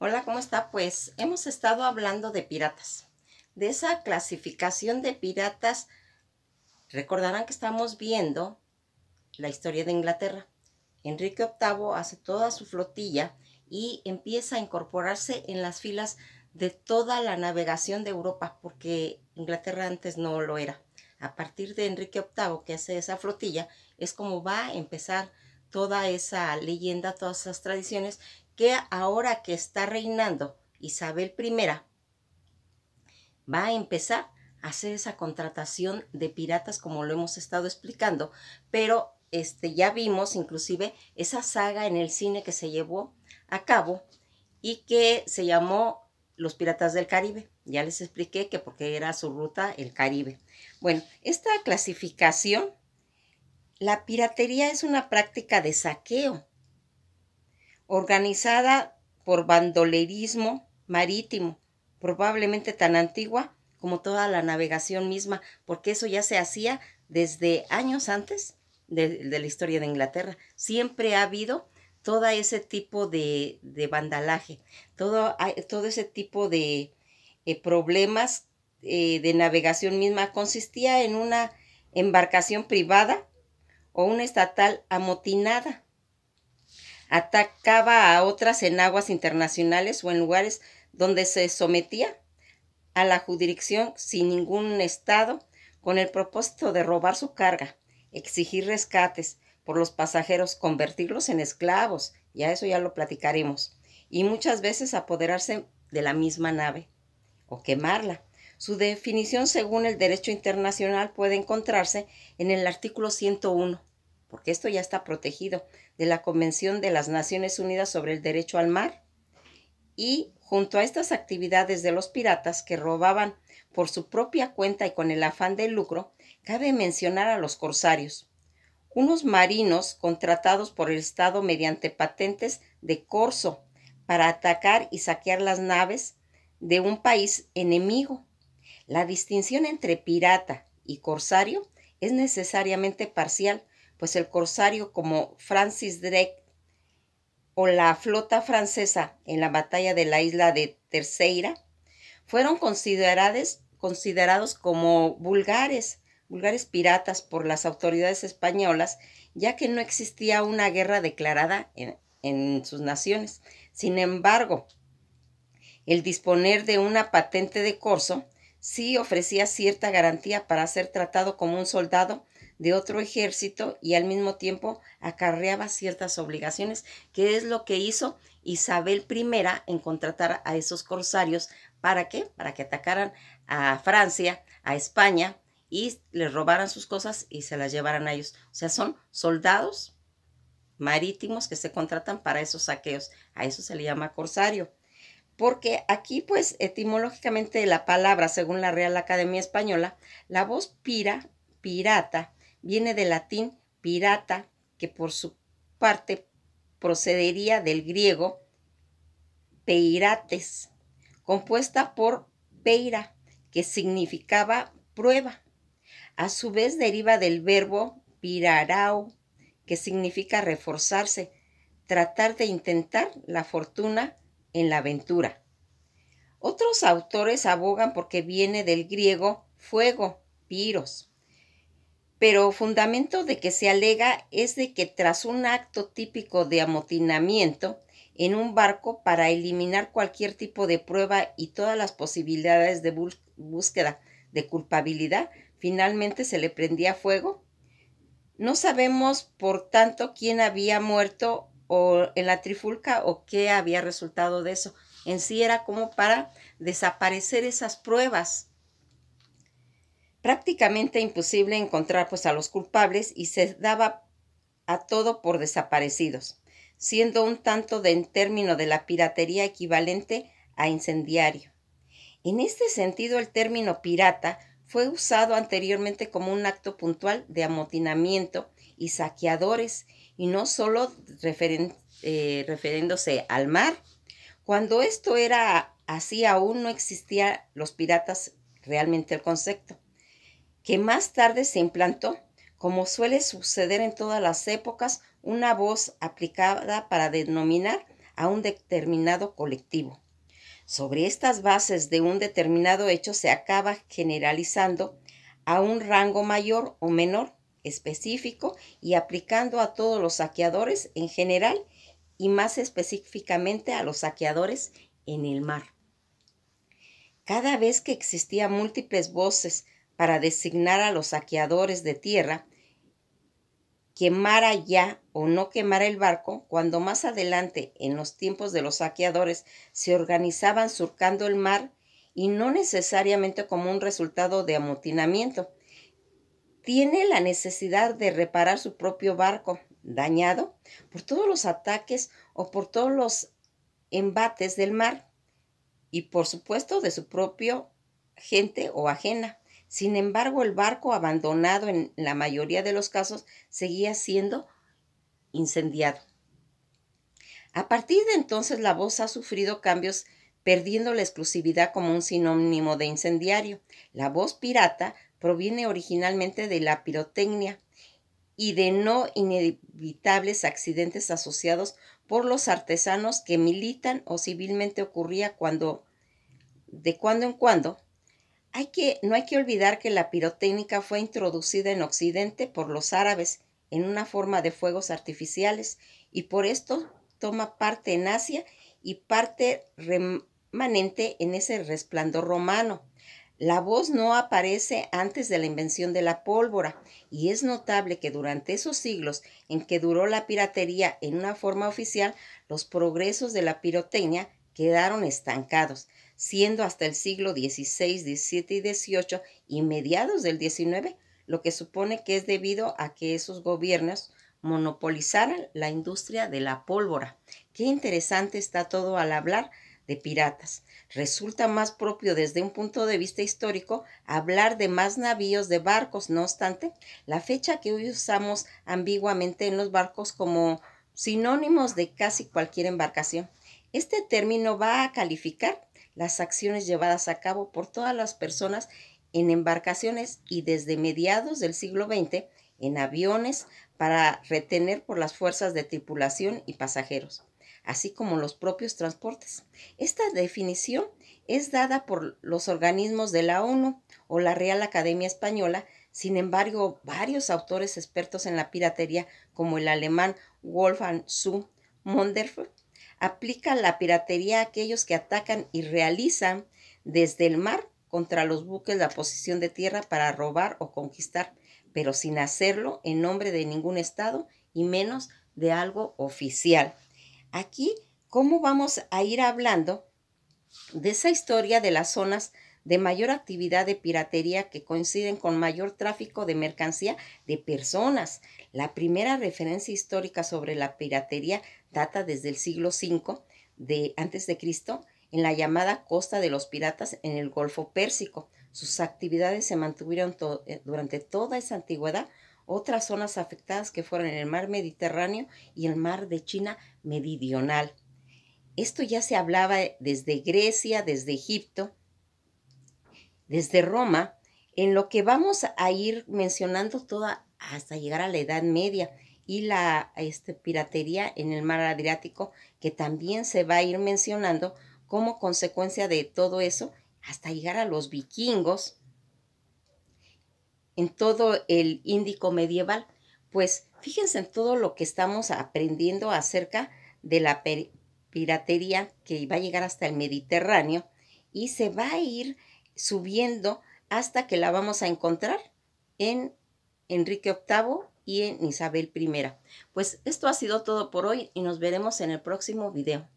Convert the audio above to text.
Hola, ¿cómo está? Pues hemos estado hablando de piratas, de esa clasificación de piratas. Recordarán que estamos viendo la historia de Inglaterra. Enrique VIII hace toda su flotilla y empieza a incorporarse en las filas de toda la navegación de Europa, porque Inglaterra antes no lo era. A partir de Enrique VIII, que hace esa flotilla, es como va a empezar toda esa leyenda, todas esas tradiciones que ahora que está reinando Isabel I, va a empezar a hacer esa contratación de piratas como lo hemos estado explicando, pero este, ya vimos inclusive esa saga en el cine que se llevó a cabo y que se llamó Los Piratas del Caribe. Ya les expliqué que porque era su ruta el Caribe. Bueno, esta clasificación, la piratería es una práctica de saqueo organizada por bandolerismo marítimo, probablemente tan antigua como toda la navegación misma, porque eso ya se hacía desde años antes de, la historia de Inglaterra. Siempre ha habido todo ese tipo de, bandalaje, todo, ese tipo de eh, problemas eh, de navegación misma. Consistía en una embarcación privada o una estatal amotinada atacaba a otras en aguas internacionales o en lugares donde se sometía a la jurisdicción sin ningún estado con el propósito de robar su carga, exigir rescates por los pasajeros, convertirlos en esclavos, ya eso ya lo platicaremos, y muchas veces apoderarse de la misma nave o quemarla. Su definición según el derecho internacional puede encontrarse en el artículo 101 porque esto ya está protegido, de la Convención de las Naciones Unidas sobre el Derecho al Mar. Y junto a estas actividades de los piratas que robaban por su propia cuenta y con el afán del lucro, cabe mencionar a los corsarios, unos marinos contratados por el Estado mediante patentes de corso para atacar y saquear las naves de un país enemigo. La distinción entre pirata y corsario es necesariamente parcial, pues el corsario como Francis Drake o la flota francesa en la batalla de la isla de Terceira fueron considerados, considerados como vulgares, vulgares piratas por las autoridades españolas, ya que no existía una guerra declarada en, en sus naciones. Sin embargo, el disponer de una patente de corso sí ofrecía cierta garantía para ser tratado como un soldado de otro ejército y al mismo tiempo acarreaba ciertas obligaciones, que es lo que hizo Isabel I en contratar a esos corsarios. ¿Para qué? Para que atacaran a Francia, a España y les robaran sus cosas y se las llevaran a ellos. O sea, son soldados marítimos que se contratan para esos saqueos. A eso se le llama corsario porque aquí pues etimológicamente la palabra, según la Real Academia Española, la voz pira, pirata, viene del latín pirata, que por su parte procedería del griego peirates, compuesta por peira, que significaba prueba. A su vez deriva del verbo pirarao, que significa reforzarse, tratar de intentar la fortuna en la aventura. Otros autores abogan porque viene del griego fuego, piros, pero fundamento de que se alega es de que tras un acto típico de amotinamiento en un barco para eliminar cualquier tipo de prueba y todas las posibilidades de búsqueda de culpabilidad, finalmente se le prendía fuego. No sabemos, por tanto, quién había muerto o en la trifulca o qué había resultado de eso. En sí era como para desaparecer esas pruebas prácticamente imposible encontrar pues a los culpables y se daba a todo por desaparecidos, siendo un tanto de término de la piratería equivalente a incendiario. En este sentido, el término pirata fue usado anteriormente como un acto puntual de amotinamiento y saqueadores, y no solo referiéndose eh, al mar. Cuando esto era así, aún no existían los piratas realmente el concepto que más tarde se implantó, como suele suceder en todas las épocas, una voz aplicada para denominar a un determinado colectivo. Sobre estas bases de un determinado hecho se acaba generalizando a un rango mayor o menor específico y aplicando a todos los saqueadores en general y más específicamente a los saqueadores en el mar. Cada vez que existían múltiples voces para designar a los saqueadores de tierra, quemara ya o no quemara el barco, cuando más adelante, en los tiempos de los saqueadores, se organizaban surcando el mar y no necesariamente como un resultado de amotinamiento. Tiene la necesidad de reparar su propio barco, dañado por todos los ataques o por todos los embates del mar y por supuesto de su propio gente o ajena. Sin embargo, el barco abandonado en la mayoría de los casos seguía siendo incendiado. A partir de entonces la voz ha sufrido cambios perdiendo la exclusividad como un sinónimo de incendiario. La voz pirata proviene originalmente de la pirotecnia y de no inevitables accidentes asociados por los artesanos que militan o civilmente ocurría cuando de cuando en cuando que, no hay que olvidar que la pirotécnica fue introducida en Occidente por los árabes en una forma de fuegos artificiales y por esto toma parte en Asia y parte remanente en ese resplandor romano. La voz no aparece antes de la invención de la pólvora y es notable que durante esos siglos en que duró la piratería en una forma oficial, los progresos de la pirotecnia quedaron estancados siendo hasta el siglo XVI, XVII y XVIII y mediados del XIX, lo que supone que es debido a que esos gobiernos monopolizaran la industria de la pólvora. Qué interesante está todo al hablar de piratas. Resulta más propio desde un punto de vista histórico hablar de más navíos de barcos, no obstante, la fecha que hoy usamos ambiguamente en los barcos como sinónimos de casi cualquier embarcación. Este término va a calificar las acciones llevadas a cabo por todas las personas en embarcaciones y desde mediados del siglo XX en aviones para retener por las fuerzas de tripulación y pasajeros, así como los propios transportes. Esta definición es dada por los organismos de la ONU o la Real Academia Española, sin embargo, varios autores expertos en la piratería, como el alemán Wolfgang Sue aplica la piratería a aquellos que atacan y realizan desde el mar contra los buques la posición de tierra para robar o conquistar, pero sin hacerlo en nombre de ningún Estado y menos de algo oficial. Aquí, ¿cómo vamos a ir hablando de esa historia de las zonas de mayor actividad de piratería que coinciden con mayor tráfico de mercancía de personas. La primera referencia histórica sobre la piratería data desde el siglo V de antes de Cristo en la llamada Costa de los Piratas en el Golfo Pérsico. Sus actividades se mantuvieron eh, durante toda esa antigüedad. Otras zonas afectadas que fueron el mar Mediterráneo y el mar de China meridional. Esto ya se hablaba desde Grecia, desde Egipto, desde Roma, en lo que vamos a ir mencionando toda hasta llegar a la Edad Media y la este, piratería en el mar Adriático, que también se va a ir mencionando como consecuencia de todo eso, hasta llegar a los vikingos, en todo el Índico medieval. Pues fíjense en todo lo que estamos aprendiendo acerca de la piratería que va a llegar hasta el Mediterráneo y se va a ir subiendo hasta que la vamos a encontrar en Enrique VIII y en Isabel I. Pues esto ha sido todo por hoy y nos veremos en el próximo video.